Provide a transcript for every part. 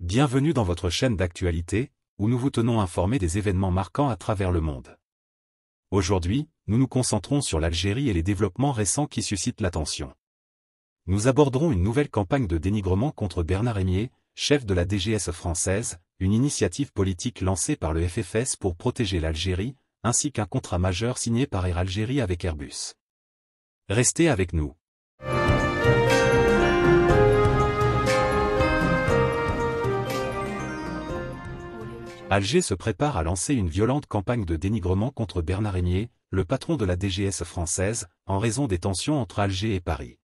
Bienvenue dans votre chaîne d'actualité, où nous vous tenons informés des événements marquants à travers le monde. Aujourd'hui, nous nous concentrons sur l'Algérie et les développements récents qui suscitent l'attention. Nous aborderons une nouvelle campagne de dénigrement contre Bernard Aimier, chef de la DGS française, une initiative politique lancée par le FFS pour protéger l'Algérie, ainsi qu'un contrat majeur signé par Air Algérie avec Airbus. Restez avec nous. Alger se prépare à lancer une violente campagne de dénigrement contre Bernard Rémier, le patron de la DGS française, en raison des tensions entre Alger et Paris.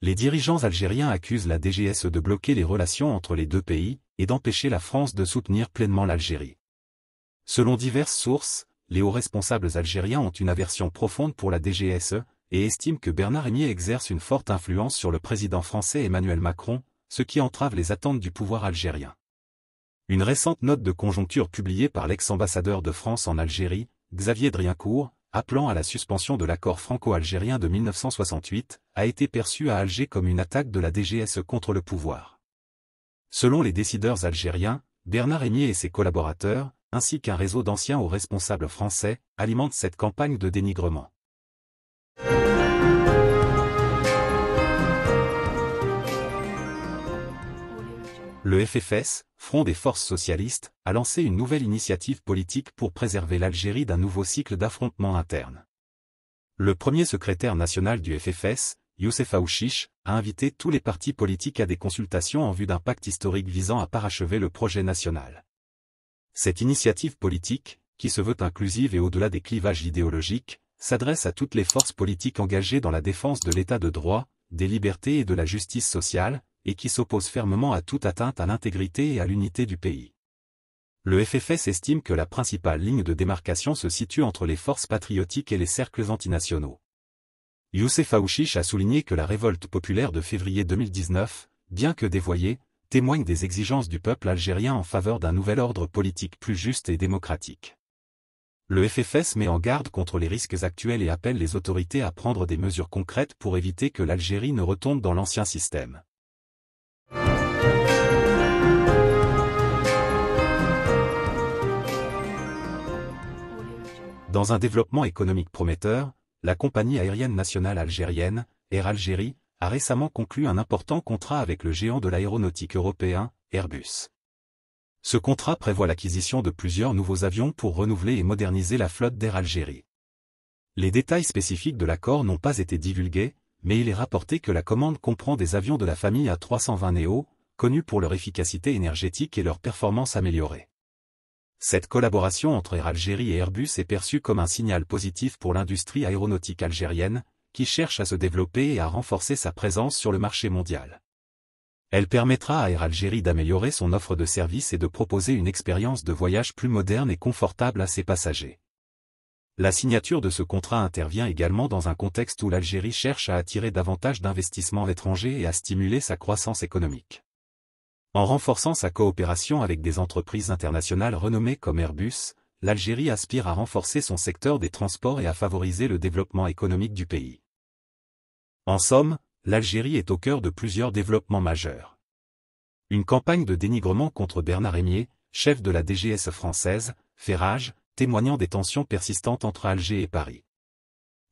Les dirigeants algériens accusent la DGS de bloquer les relations entre les deux pays et d'empêcher la France de soutenir pleinement l'Algérie. Selon diverses sources, les hauts responsables algériens ont une aversion profonde pour la DGSE et estiment que Bernard Rémier exerce une forte influence sur le président français Emmanuel Macron, ce qui entrave les attentes du pouvoir algérien. Une récente note de conjoncture publiée par l'ex-ambassadeur de France en Algérie, Xavier Driencourt, appelant à la suspension de l'accord franco-algérien de 1968, a été perçue à Alger comme une attaque de la DGSE contre le pouvoir. Selon les décideurs algériens, Bernard Aimier et ses collaborateurs, ainsi qu'un réseau d'anciens hauts responsables français, alimentent cette campagne de dénigrement. le FFS, Front des forces socialistes, a lancé une nouvelle initiative politique pour préserver l'Algérie d'un nouveau cycle d'affrontements internes. Le premier secrétaire national du FFS, Youssef Aouchiche, a invité tous les partis politiques à des consultations en vue d'un pacte historique visant à parachever le projet national. Cette initiative politique, qui se veut inclusive et au-delà des clivages idéologiques, s'adresse à toutes les forces politiques engagées dans la défense de l'état de droit, des libertés et de la justice sociale, et qui s'oppose fermement à toute atteinte à l'intégrité et à l'unité du pays. Le FFS estime que la principale ligne de démarcation se situe entre les forces patriotiques et les cercles antinationaux. Youssef Aouchich a souligné que la révolte populaire de février 2019, bien que dévoyée, témoigne des exigences du peuple algérien en faveur d'un nouvel ordre politique plus juste et démocratique. Le FFS met en garde contre les risques actuels et appelle les autorités à prendre des mesures concrètes pour éviter que l'Algérie ne retombe dans l'ancien système. Dans un développement économique prometteur, la compagnie aérienne nationale algérienne, Air Algérie, a récemment conclu un important contrat avec le géant de l'aéronautique européen, Airbus. Ce contrat prévoit l'acquisition de plusieurs nouveaux avions pour renouveler et moderniser la flotte d'Air Algérie. Les détails spécifiques de l'accord n'ont pas été divulgués, mais il est rapporté que la commande comprend des avions de la famille A320 Neo, connus pour leur efficacité énergétique et leur performance améliorée. Cette collaboration entre Air Algérie et Airbus est perçue comme un signal positif pour l'industrie aéronautique algérienne, qui cherche à se développer et à renforcer sa présence sur le marché mondial. Elle permettra à Air Algérie d'améliorer son offre de services et de proposer une expérience de voyage plus moderne et confortable à ses passagers. La signature de ce contrat intervient également dans un contexte où l'Algérie cherche à attirer davantage d'investissements étrangers et à stimuler sa croissance économique. En renforçant sa coopération avec des entreprises internationales renommées comme Airbus, l'Algérie aspire à renforcer son secteur des transports et à favoriser le développement économique du pays. En somme, l'Algérie est au cœur de plusieurs développements majeurs. Une campagne de dénigrement contre Bernard Rémier, chef de la DGS française, fait rage, témoignant des tensions persistantes entre Alger et Paris.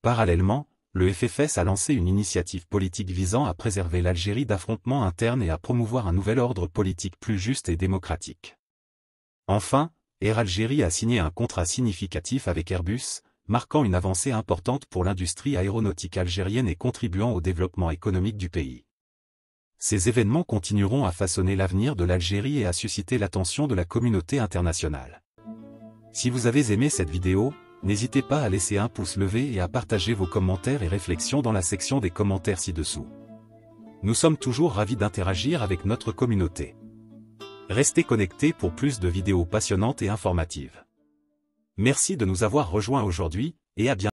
Parallèlement, le FFS a lancé une initiative politique visant à préserver l'Algérie d'affrontements internes et à promouvoir un nouvel ordre politique plus juste et démocratique. Enfin, Air Algérie a signé un contrat significatif avec Airbus, marquant une avancée importante pour l'industrie aéronautique algérienne et contribuant au développement économique du pays. Ces événements continueront à façonner l'avenir de l'Algérie et à susciter l'attention de la communauté internationale. Si vous avez aimé cette vidéo, N'hésitez pas à laisser un pouce levé et à partager vos commentaires et réflexions dans la section des commentaires ci-dessous. Nous sommes toujours ravis d'interagir avec notre communauté. Restez connectés pour plus de vidéos passionnantes et informatives. Merci de nous avoir rejoints aujourd'hui, et à bientôt.